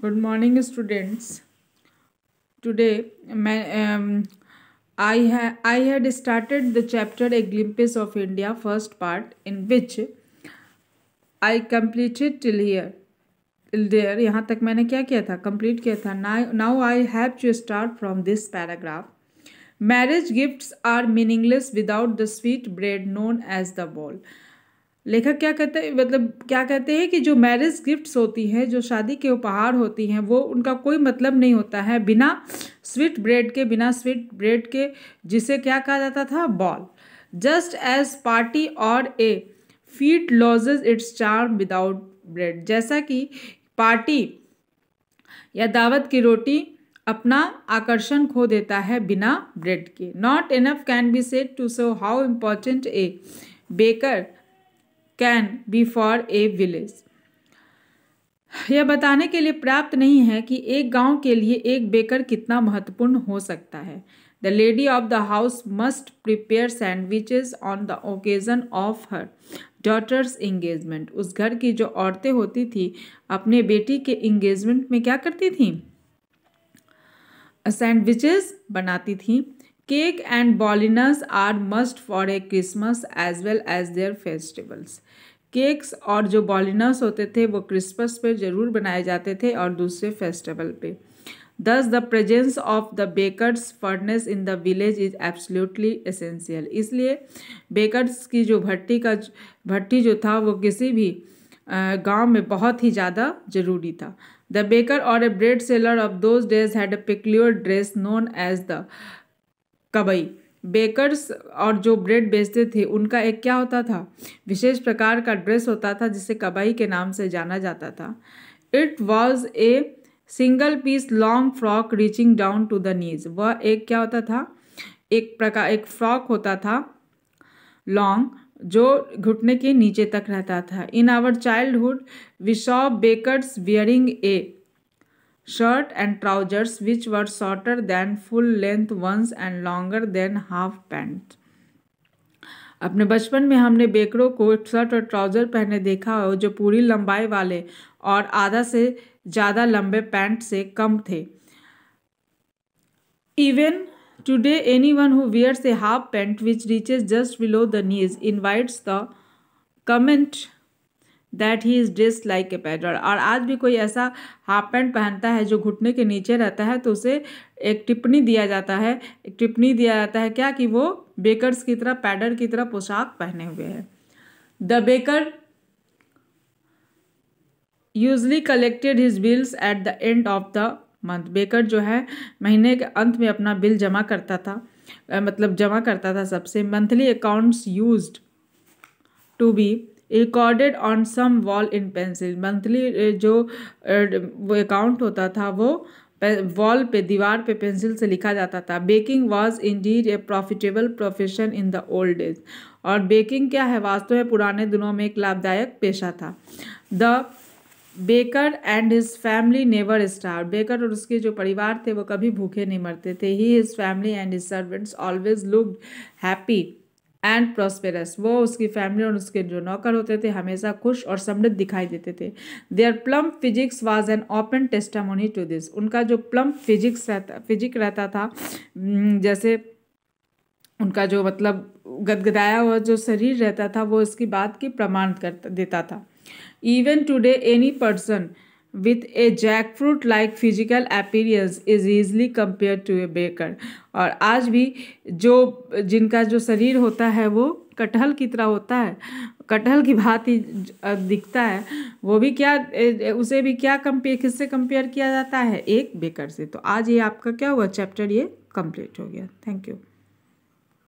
good morning students today um, i ha i had started the chapter a glimpse of india first part in which i completed till here till there यहाँ तक मैंने क्या किया था complete किया था now I have to start from this paragraph marriage gifts are meaningless without the sweet bread known as the ball लेखक क्या कहते हैं मतलब क्या कहते हैं कि जो मैरिज गिफ्ट्स होती हैं जो शादी के उपहार होती हैं वो उनका कोई मतलब नहीं होता है बिना स्वीट ब्रेड के बिना स्वीट ब्रेड के जिसे क्या कहा जाता था बॉल जस्ट एज पार्टी और a feast loses its charm without bread जैसा कि पार्टी या दावत की रोटी अपना आकर्षण खो देता है बिना ब्रेड के not enough can be said to show how important a baker can be for a village यह बताने के लिए पर्याप्त नहीं है कि एक गांव के लिए एक बेकर कितना महत्वपूर्ण हो सकता है the lady of the house must prepare sandwiches on the occasion of her daughter's engagement उस घर की जो औरतें होती थी अपने बेटी के इंगेजमेंट में क्या करती थी सैंडविचेस बनाती थी केक एंड बॉलिनस are must for a Christmas as well as their festivals cakes और जो बॉलिनस होते थे वो क्रिसमस पे ज़रूर बनाए जाते थे और दूसरे फेस्टिवल पे thus the presence of the bakers furnace in the village is absolutely essential इसलिए बेकर्स की जो भट्टी का भट्टी जो था वो किसी भी गांव में बहुत ही ज़्यादा ज़रूरी था द बेकर और a bread seller of those days had a peculiar dress known as the kabai bakers और जो ब्रेड बेचते थे उनका एक क्या होता था विशेष प्रकार का ड्रेस होता था जिसे कबाई के नाम से जाना जाता था it was a single piece long frock reaching down to the knees वह एक क्या होता था एक प्रकार एक फ्रॉक होता था लॉन्ग जो घुटने के नीचे तक रहता था in our childhood we saw bakers wearing a shirt and trousers which were shorter than full length ones and longer than half pant अपने बचपन में हमने बेकरों को शर्ट और ट्राउज़र पहने देखा हो जो पूरी लंबाई वाले और आधा से ज़्यादा लंबे पैंट से कम थे even today any one who wears a half pant which reaches just below the knees invites the comment that he is dress like a पैडर और आज भी कोई ऐसा हाफ पैंट पहनता है जो घुटने के नीचे रहता है तो उसे एक टिप्पणी दिया जाता है एक टिप्पणी दिया जाता है क्या कि वो बेकरस की तरह पैडर की तरह पोशाक पहने हुए है the baker usually collected his bills at the end of the month baker जो है महीने के अंत में अपना बिल जमा करता था मतलब जमा करता था सबसे monthly accounts used to be recorded on some wall in pencil monthly जो eh, वो अकाउंट होता था वो वॉल पे दीवार पे पेंसिल से लिखा जाता था baking indeed a profitable profession in the old age और बेकिंग क्या है वास्तव में पुराने दिनों में एक लाभदायक पेशा था the baker and his family never starve baker और उसके जो परिवार थे वो कभी भूखे नहीं मरते थे he his family and his servants always look happy and prosperous वो उसकी फैमिली और उसके जो नौकर होते थे हमेशा खुश और समृद्ध दिखाई देते थे their plump physique was an open testimony to this उनका जो प्लम फिजिक्स रहता फिजिक रहता था जैसे उनका जो मतलब गदगदाया हुआ जो शरीर रहता था वो इसकी बात की प्रमाण कर देता था even today any person with a jackfruit like physical appearance is easily compare to a baker और आज भी जो जिनका जो शरीर होता है वो कटहल की तरह होता है कटहल की भांति दिखता है वो भी क्या उसे भी क्या कंपेयर किससे कंपेयर किया जाता है एक बेकर से तो आज ये आपका क्या हुआ चैप्टर ये कंप्लीट हो गया थैंक यू